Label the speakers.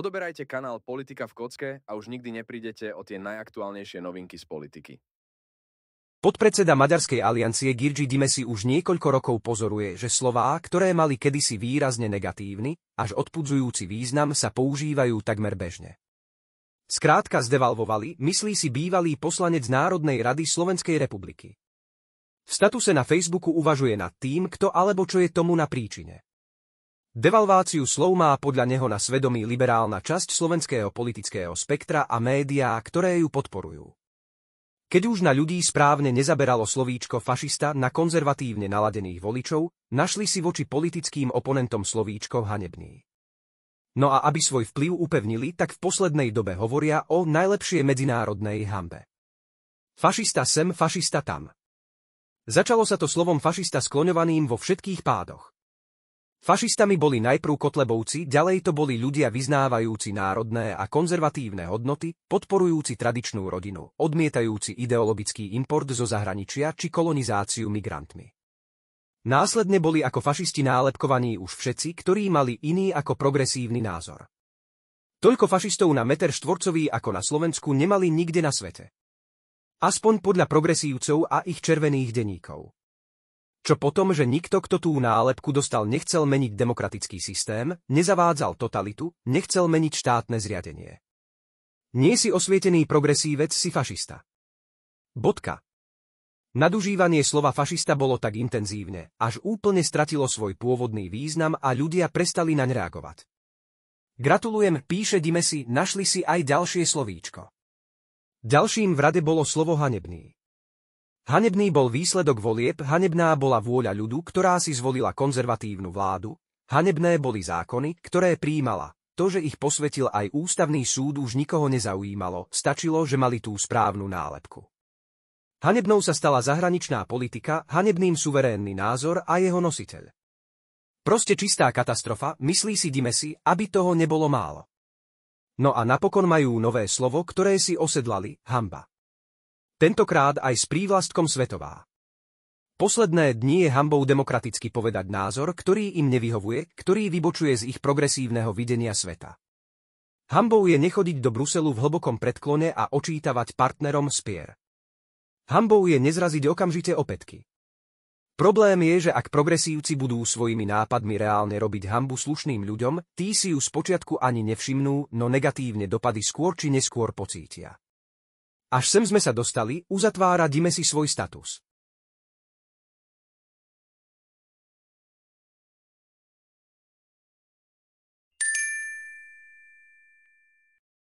Speaker 1: Odoberajte kanál Politika v kocke a už nikdy neprídete o tie najaktuálnejšie novinky z politiky. Podpredseda Maďarskej aliancie Girgi Dimesi už niekoľko rokov pozoruje, že slová, ktoré mali kedysi výrazne negatívny, až odpudzujúci význam sa používajú takmer bežne. Skrátka zdevalvovali, myslí si bývalý poslanec Národnej rady Slovenskej republiky. V statuse na Facebooku uvažuje nad tým, kto alebo čo je tomu na príčine. Devalváciu slov má podľa neho na svedomí liberálna časť slovenského politického spektra a médiá, ktoré ju podporujú. Keď už na ľudí správne nezaberalo slovíčko fašista na konzervatívne naladených voličov, našli si voči politickým oponentom slovíčko hanebný. No a aby svoj vplyv upevnili, tak v poslednej dobe hovoria o najlepšie medzinárodnej hambe. Fašista sem, fašista tam. Začalo sa to slovom fašista skloňovaným vo všetkých pádoch. Fašistami boli najprv kotlebovci, ďalej to boli ľudia vyznávajúci národné a konzervatívne hodnoty, podporujúci tradičnú rodinu, odmietajúci ideologický import zo zahraničia či kolonizáciu migrantmi. Následne boli ako fašisti nálepkovaní už všetci, ktorí mali iný ako progresívny názor. Toľko fašistov na meter štvorcový ako na Slovensku nemali nikde na svete. Aspoň podľa progresívcov a ich červených denníkov. Čo potom, že nikto, kto tú nálepku dostal, nechcel meniť demokratický systém, nezavádzal totalitu, nechcel meniť štátne zriadenie. Nie si osvietený progresívec, si fašista. Bodka. Nadužívanie slova fašista bolo tak intenzívne, až úplne stratilo svoj pôvodný význam a ľudia prestali naň reagovať. Gratulujem, píše Dimesi, našli si aj ďalšie slovíčko. Ďalším v rade bolo slovo hanebný. Hanebný bol výsledok volieb, hanebná bola vôľa ľudu, ktorá si zvolila konzervatívnu vládu, hanebné boli zákony, ktoré príjmala. To, že ich posvetil aj ústavný súd, už nikoho nezaujímalo, stačilo, že mali tú správnu nálepku. Hanebnou sa stala zahraničná politika, hanebným suverénny názor a jeho nositeľ. Proste čistá katastrofa, myslí si Dimesi, aby toho nebolo málo. No a napokon majú nové slovo, ktoré si osedlali, hamba tentokrát aj s prívlastkom Svetová. Posledné dni je hambou demokraticky povedať názor, ktorý im nevyhovuje, ktorý vybočuje z ich progresívneho videnia sveta. Hambou je nechodiť do Bruselu v hlbokom predklone a očítavať partnerom spier. Hambou je nezraziť okamžite opätky. Problém je, že ak progresívci budú svojimi nápadmi reálne robiť hambu slušným ľuďom, tí si ju spočiatku ani nevšimnú, no negatívne dopady skôr či neskôr pocítia. Až sem sme sa dostali, uzatvára si svoj status.